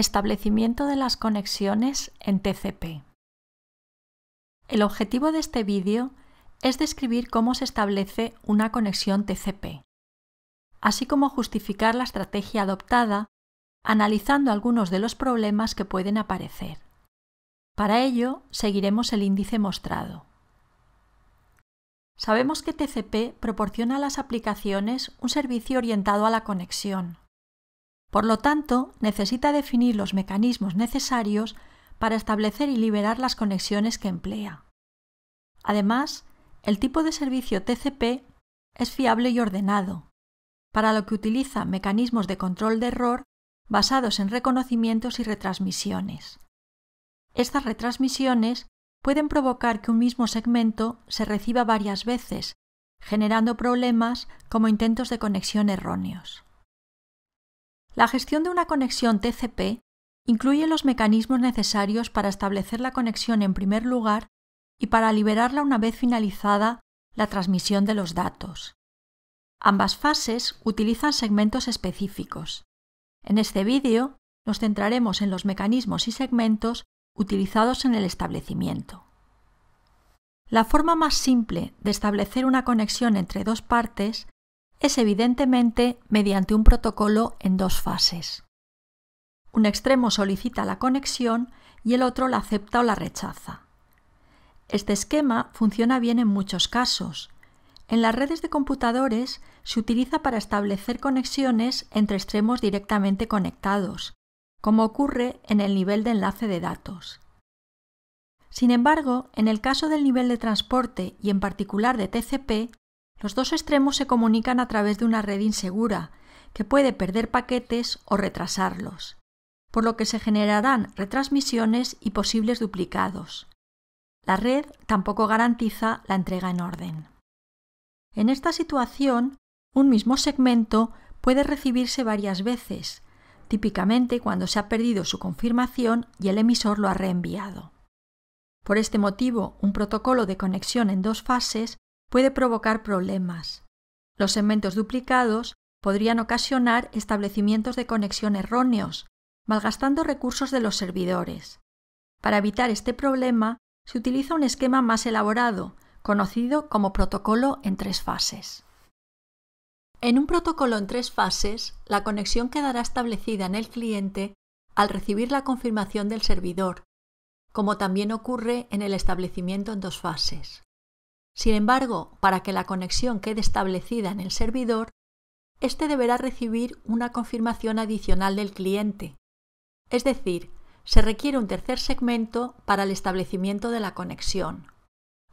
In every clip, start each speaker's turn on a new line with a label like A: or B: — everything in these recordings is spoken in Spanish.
A: Establecimiento de las conexiones en TCP. El objetivo de este vídeo es describir cómo se establece una conexión TCP, así como justificar la estrategia adoptada analizando algunos de los problemas que pueden aparecer. Para ello, seguiremos el índice mostrado. Sabemos que TCP proporciona a las aplicaciones un servicio orientado a la conexión, por lo tanto, necesita definir los mecanismos necesarios para establecer y liberar las conexiones que emplea. Además, el tipo de servicio TCP es fiable y ordenado, para lo que utiliza mecanismos de control de error basados en reconocimientos y retransmisiones. Estas retransmisiones pueden provocar que un mismo segmento se reciba varias veces, generando problemas como intentos de conexión erróneos. La gestión de una conexión TCP incluye los mecanismos necesarios para establecer la conexión en primer lugar y para liberarla una vez finalizada la transmisión de los datos. Ambas fases utilizan segmentos específicos. En este vídeo nos centraremos en los mecanismos y segmentos utilizados en el establecimiento. La forma más simple de establecer una conexión entre dos partes es evidentemente mediante un protocolo en dos fases. Un extremo solicita la conexión y el otro la acepta o la rechaza. Este esquema funciona bien en muchos casos. En las redes de computadores se utiliza para establecer conexiones entre extremos directamente conectados, como ocurre en el nivel de enlace de datos. Sin embargo, en el caso del nivel de transporte y en particular de TCP, los dos extremos se comunican a través de una red insegura, que puede perder paquetes o retrasarlos, por lo que se generarán retransmisiones y posibles duplicados. La red tampoco garantiza la entrega en orden. En esta situación, un mismo segmento puede recibirse varias veces, típicamente cuando se ha perdido su confirmación y el emisor lo ha reenviado. Por este motivo, un protocolo de conexión en dos fases puede provocar problemas. Los segmentos duplicados podrían ocasionar establecimientos de conexión erróneos, malgastando recursos de los servidores. Para evitar este problema, se utiliza un esquema más elaborado, conocido como protocolo en tres fases. En un protocolo en tres fases, la conexión quedará establecida en el cliente al recibir la confirmación del servidor, como también ocurre en el establecimiento en dos fases. Sin embargo, para que la conexión quede establecida en el servidor, éste deberá recibir una confirmación adicional del cliente. Es decir, se requiere un tercer segmento para el establecimiento de la conexión.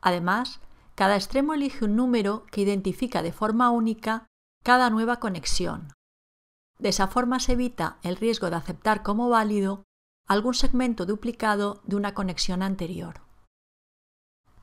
A: Además, cada extremo elige un número que identifica de forma única cada nueva conexión. De esa forma se evita el riesgo de aceptar como válido algún segmento duplicado de una conexión anterior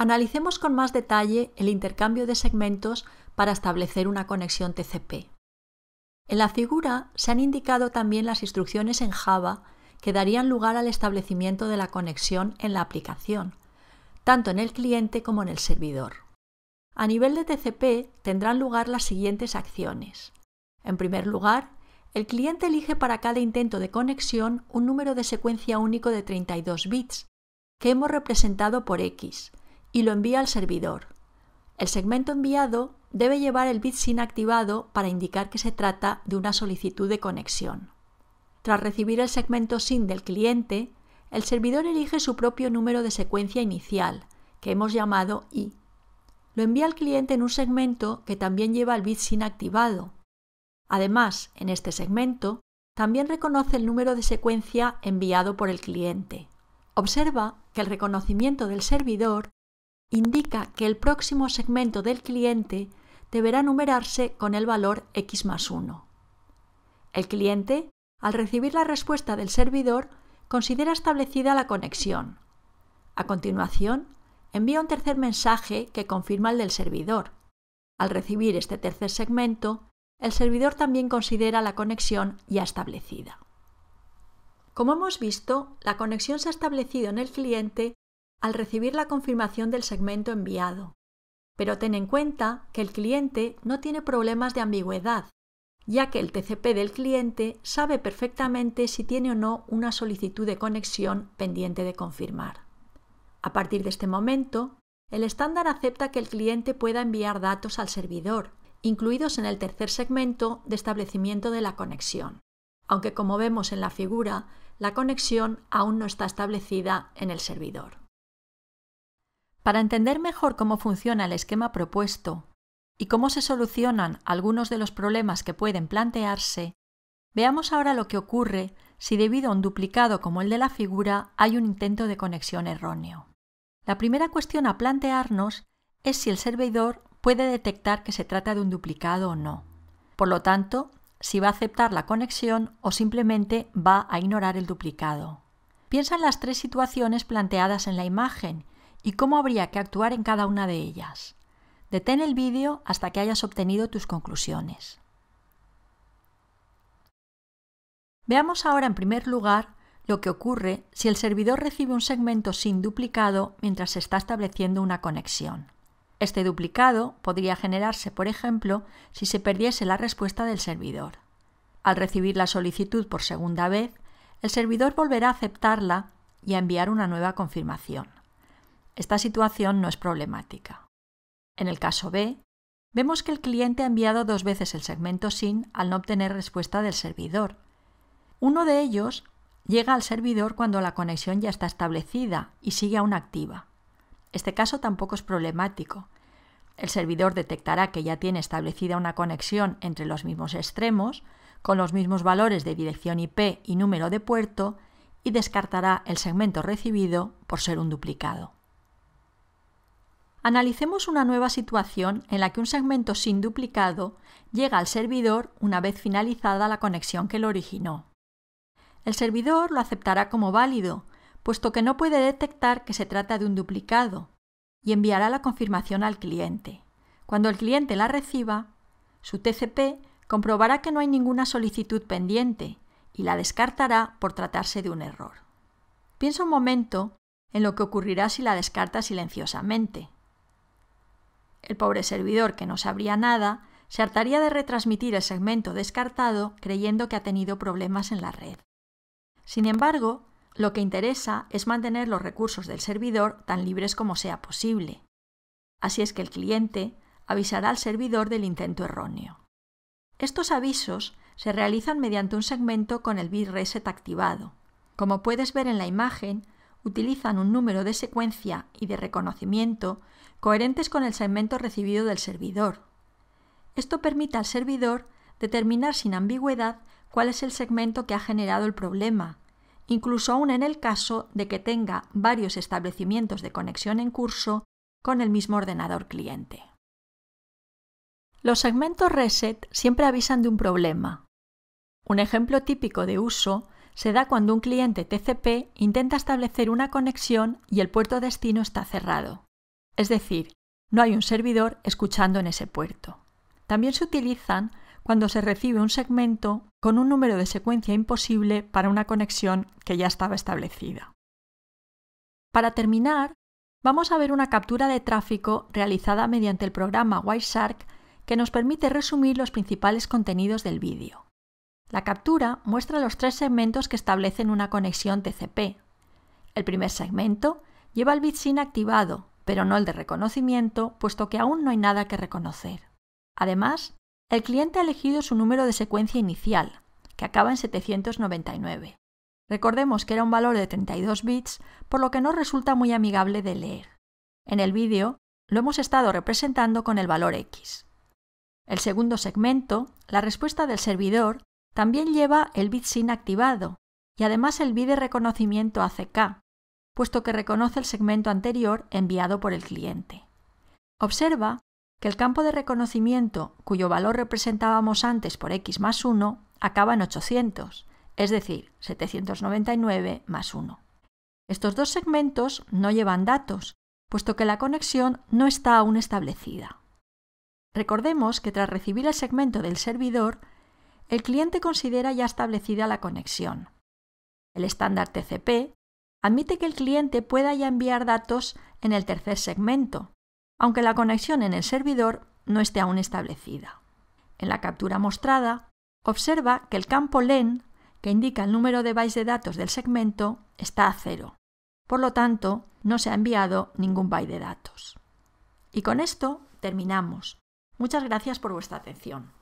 A: analicemos con más detalle el intercambio de segmentos para establecer una conexión TCP. En la figura se han indicado también las instrucciones en Java que darían lugar al establecimiento de la conexión en la aplicación, tanto en el cliente como en el servidor. A nivel de TCP tendrán lugar las siguientes acciones. En primer lugar, el cliente elige para cada intento de conexión un número de secuencia único de 32 bits, que hemos representado por X, y lo envía al servidor. El segmento enviado debe llevar el bit sin activado para indicar que se trata de una solicitud de conexión. Tras recibir el segmento SIN del cliente, el servidor elige su propio número de secuencia inicial, que hemos llamado I. Lo envía al cliente en un segmento que también lleva el bit sin activado. Además, en este segmento, también reconoce el número de secuencia enviado por el cliente. Observa que el reconocimiento del servidor indica que el próximo segmento del cliente deberá numerarse con el valor x más 1. El cliente, al recibir la respuesta del servidor, considera establecida la conexión. A continuación, envía un tercer mensaje que confirma el del servidor. Al recibir este tercer segmento, el servidor también considera la conexión ya establecida. Como hemos visto, la conexión se ha establecido en el cliente al recibir la confirmación del segmento enviado. Pero ten en cuenta que el cliente no tiene problemas de ambigüedad, ya que el TCP del cliente sabe perfectamente si tiene o no una solicitud de conexión pendiente de confirmar. A partir de este momento, el estándar acepta que el cliente pueda enviar datos al servidor, incluidos en el tercer segmento de establecimiento de la conexión, aunque como vemos en la figura, la conexión aún no está establecida en el servidor. Para entender mejor cómo funciona el esquema propuesto y cómo se solucionan algunos de los problemas que pueden plantearse, veamos ahora lo que ocurre si debido a un duplicado como el de la figura hay un intento de conexión erróneo. La primera cuestión a plantearnos es si el servidor puede detectar que se trata de un duplicado o no. Por lo tanto, si va a aceptar la conexión o simplemente va a ignorar el duplicado. Piensa en las tres situaciones planteadas en la imagen y cómo habría que actuar en cada una de ellas. Detén el vídeo hasta que hayas obtenido tus conclusiones. Veamos ahora en primer lugar lo que ocurre si el servidor recibe un segmento sin duplicado mientras se está estableciendo una conexión. Este duplicado podría generarse, por ejemplo, si se perdiese la respuesta del servidor. Al recibir la solicitud por segunda vez, el servidor volverá a aceptarla y a enviar una nueva confirmación esta situación no es problemática. En el caso B, vemos que el cliente ha enviado dos veces el segmento SIN al no obtener respuesta del servidor. Uno de ellos llega al servidor cuando la conexión ya está establecida y sigue aún activa. Este caso tampoco es problemático. El servidor detectará que ya tiene establecida una conexión entre los mismos extremos, con los mismos valores de dirección IP y número de puerto, y descartará el segmento recibido por ser un duplicado. Analicemos una nueva situación en la que un segmento sin duplicado llega al servidor una vez finalizada la conexión que lo originó. El servidor lo aceptará como válido, puesto que no puede detectar que se trata de un duplicado, y enviará la confirmación al cliente. Cuando el cliente la reciba, su TCP comprobará que no hay ninguna solicitud pendiente y la descartará por tratarse de un error. Piensa un momento en lo que ocurrirá si la descarta silenciosamente. El pobre servidor, que no sabría nada, se hartaría de retransmitir el segmento descartado creyendo que ha tenido problemas en la red. Sin embargo, lo que interesa es mantener los recursos del servidor tan libres como sea posible. Así es que el cliente avisará al servidor del intento erróneo. Estos avisos se realizan mediante un segmento con el bit reset activado. Como puedes ver en la imagen, utilizan un número de secuencia y de reconocimiento coherentes con el segmento recibido del servidor. Esto permite al servidor determinar sin ambigüedad cuál es el segmento que ha generado el problema, incluso aún en el caso de que tenga varios establecimientos de conexión en curso con el mismo ordenador cliente. Los segmentos reset siempre avisan de un problema. Un ejemplo típico de uso se da cuando un cliente TCP intenta establecer una conexión y el puerto destino está cerrado. Es decir, no hay un servidor escuchando en ese puerto. También se utilizan cuando se recibe un segmento con un número de secuencia imposible para una conexión que ya estaba establecida. Para terminar, vamos a ver una captura de tráfico realizada mediante el programa Wireshark que nos permite resumir los principales contenidos del vídeo. La captura muestra los tres segmentos que establecen una conexión TCP. El primer segmento lleva el bit SIN activado, pero no el de reconocimiento, puesto que aún no hay nada que reconocer. Además, el cliente ha elegido su número de secuencia inicial, que acaba en 799. Recordemos que era un valor de 32 bits, por lo que no resulta muy amigable de leer. En el vídeo lo hemos estado representando con el valor X. El segundo segmento, la respuesta del servidor, también lleva el bit SIN activado y además el bid de reconocimiento ACK, puesto que reconoce el segmento anterior enviado por el cliente. Observa que el campo de reconocimiento, cuyo valor representábamos antes por x más 1, acaba en 800, es decir, 799 más 1. Estos dos segmentos no llevan datos, puesto que la conexión no está aún establecida. Recordemos que tras recibir el segmento del servidor, el cliente considera ya establecida la conexión. El estándar TCP admite que el cliente pueda ya enviar datos en el tercer segmento, aunque la conexión en el servidor no esté aún establecida. En la captura mostrada, observa que el campo LEN, que indica el número de bytes de datos del segmento, está a cero. Por lo tanto, no se ha enviado ningún byte de datos. Y con esto terminamos. Muchas gracias por vuestra atención.